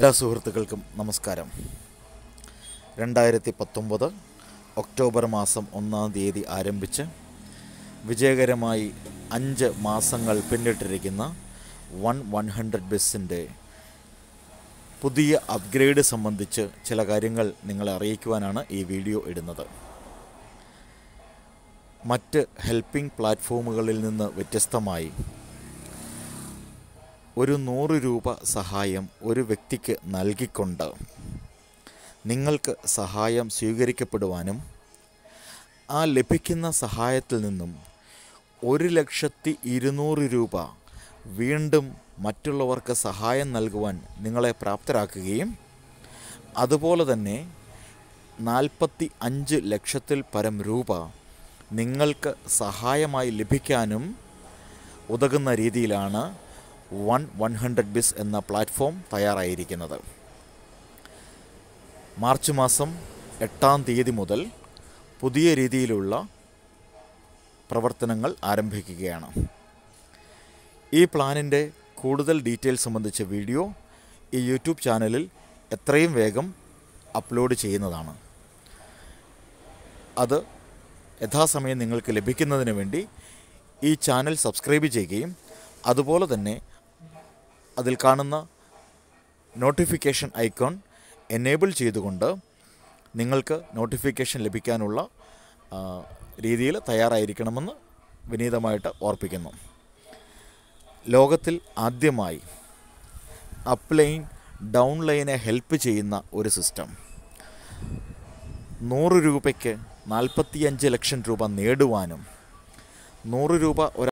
എല്ലാ സുഹൃത്തുക്കൾക്കും നമസ്കാരം രണ്ടായിരത്തി പത്തൊമ്പത് ഒക്ടോബർ മാസം ഒന്നാം തീയതി ആരംഭിച്ച് വിജയകരമായി അഞ്ച് മാസങ്ങൾ പിന്നിട്ടിരിക്കുന്ന വൺ വൺ ഹൺഡ്രഡ് ബസ്സിൻ്റെ പുതിയ അപ്ഗ്രേഡ് സംബന്ധിച്ച് ചില കാര്യങ്ങൾ നിങ്ങളെ അറിയിക്കുവാനാണ് ഈ വീഡിയോ ഇടുന്നത് മറ്റ് ഹെൽപ്പിംഗ് പ്ലാറ്റ്ഫോമുകളിൽ നിന്ന് വ്യത്യസ്തമായി ഒരു നൂറ് രൂപ സഹായം ഒരു വ്യക്തിക്ക് നൽകിക്കൊണ്ട് നിങ്ങൾക്ക് സഹായം സ്വീകരിക്കപ്പെടുവാനും ആ ലഭിക്കുന്ന സഹായത്തിൽ നിന്നും ഒരു ലക്ഷത്തി ഇരുന്നൂറ് രൂപ വീണ്ടും മറ്റുള്ളവർക്ക് സഹായം നൽകുവാൻ നിങ്ങളെ പ്രാപ്തരാക്കുകയും അതുപോലെ തന്നെ നാൽപ്പത്തി അഞ്ച് ലക്ഷത്തിൽ പരം രൂപ നിങ്ങൾക്ക് സഹായമായി ലഭിക്കാനും ഉതകുന്ന രീതിയിലാണ് വൺ വൺ ഹൺഡ്രഡ് ബിസ് എന്ന പ്ലാറ്റ്ഫോം തയ്യാറായിരിക്കുന്നത് മാർച്ച് മാസം എട്ടാം തീയതി മുതൽ പുതിയ രീതിയിലുള്ള പ്രവർത്തനങ്ങൾ ആരംഭിക്കുകയാണ് ഈ പ്ലാനിൻ്റെ കൂടുതൽ ഡീറ്റെയിൽ സംബന്ധിച്ച വീഡിയോ ഈ യൂട്യൂബ് ചാനലിൽ എത്രയും വേഗം അപ്ലോഡ് ചെയ്യുന്നതാണ് അത് യഥാസമയം നിങ്ങൾക്ക് ലഭിക്കുന്നതിന് വേണ്ടി ഈ ചാനൽ സബ്സ്ക്രൈബ് ചെയ്യുകയും അതുപോലെ തന്നെ അതിൽ കാണുന്ന നോട്ടിഫിക്കേഷൻ ഐക്കോൺ എനേബിൾ ചെയ്തുകൊണ്ട് നിങ്ങൾക്ക് നോട്ടിഫിക്കേഷൻ ലഭിക്കാനുള്ള രീതിയിൽ തയ്യാറായിരിക്കണമെന്ന് വിനീതമായിട്ട് ഓർപ്പിക്കുന്നു ലോകത്തിൽ ആദ്യമായി അപ്ലൈൻ ഡൗൺ ലൈനെ ഹെൽപ്പ് ചെയ്യുന്ന ഒരു സിസ്റ്റം നൂറ് രൂപയ്ക്ക് നാൽപ്പത്തിയഞ്ച് ലക്ഷം രൂപ നേടുവാനും നൂറ് രൂപ ഒരാൾ